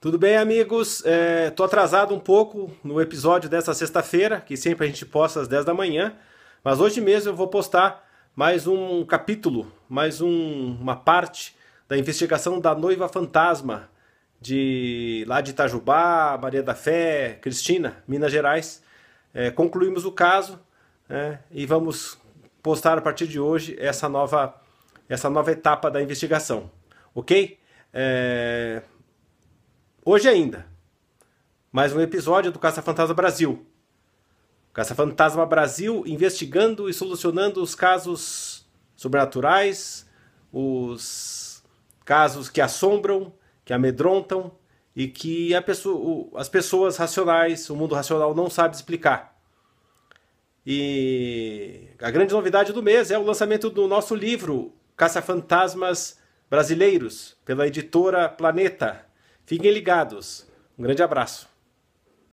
Tudo bem, amigos? Estou é, atrasado um pouco no episódio dessa sexta-feira, que sempre a gente posta às 10 da manhã, mas hoje mesmo eu vou postar mais um capítulo, mais um, uma parte da investigação da noiva fantasma de lá de Itajubá, Maria da Fé, Cristina, Minas Gerais. É, concluímos o caso é, e vamos postar a partir de hoje essa nova, essa nova etapa da investigação, ok? É, Hoje ainda. Mais um episódio do Caça Fantasma Brasil. Caça Fantasma Brasil investigando e solucionando os casos sobrenaturais, os casos que assombram, que amedrontam e que pessoa, as pessoas racionais, o mundo racional não sabe explicar. E a grande novidade do mês é o lançamento do nosso livro Caça Fantasmas Brasileiros, pela editora Planeta. Fiquem ligados. Um grande abraço.